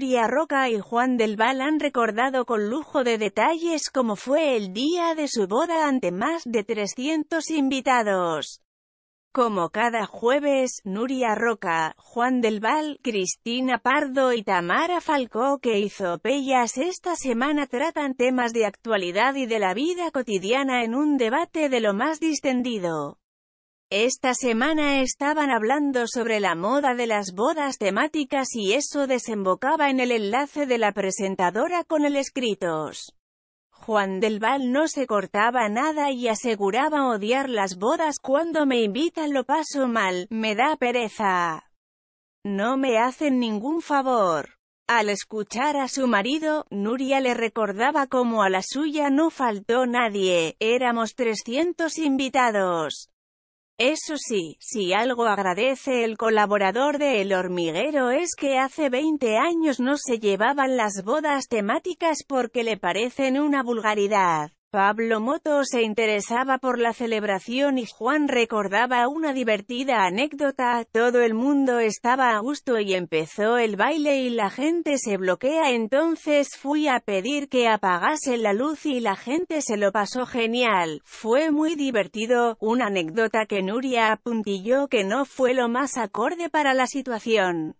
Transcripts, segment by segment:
Nuria Roca y Juan del Val han recordado con lujo de detalles cómo fue el día de su boda ante más de 300 invitados. Como cada jueves, Nuria Roca, Juan del Val, Cristina Pardo y Tamara Falcó que hizo Pellas esta semana tratan temas de actualidad y de la vida cotidiana en un debate de lo más distendido. Esta semana estaban hablando sobre la moda de las bodas temáticas y eso desembocaba en el enlace de la presentadora con el escritos. Juan del Val no se cortaba nada y aseguraba odiar las bodas cuando me invitan lo paso mal, me da pereza. No me hacen ningún favor. Al escuchar a su marido, Nuria le recordaba cómo a la suya no faltó nadie, éramos 300 invitados. Eso sí, si algo agradece el colaborador de El Hormiguero es que hace 20 años no se llevaban las bodas temáticas porque le parecen una vulgaridad. Pablo Moto se interesaba por la celebración y Juan recordaba una divertida anécdota, todo el mundo estaba a gusto y empezó el baile y la gente se bloquea entonces fui a pedir que apagase la luz y la gente se lo pasó genial, fue muy divertido, una anécdota que Nuria apuntilló que no fue lo más acorde para la situación.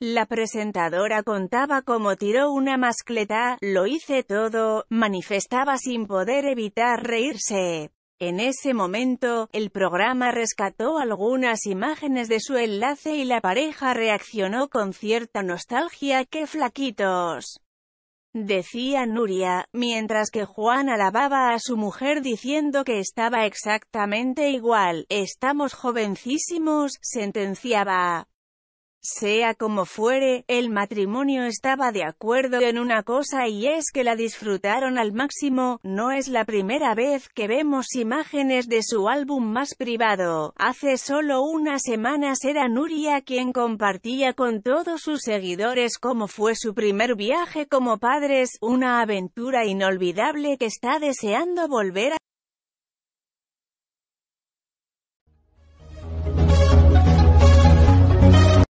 La presentadora contaba cómo tiró una mascleta, lo hice todo, manifestaba sin poder evitar reírse. En ese momento, el programa rescató algunas imágenes de su enlace y la pareja reaccionó con cierta nostalgia «¡Qué flaquitos. Decía Nuria, mientras que Juan alababa a su mujer diciendo que estaba exactamente igual, estamos jovencísimos, sentenciaba. Sea como fuere, el matrimonio estaba de acuerdo en una cosa y es que la disfrutaron al máximo, no es la primera vez que vemos imágenes de su álbum más privado, hace solo unas semanas era Nuria quien compartía con todos sus seguidores cómo fue su primer viaje como padres, una aventura inolvidable que está deseando volver a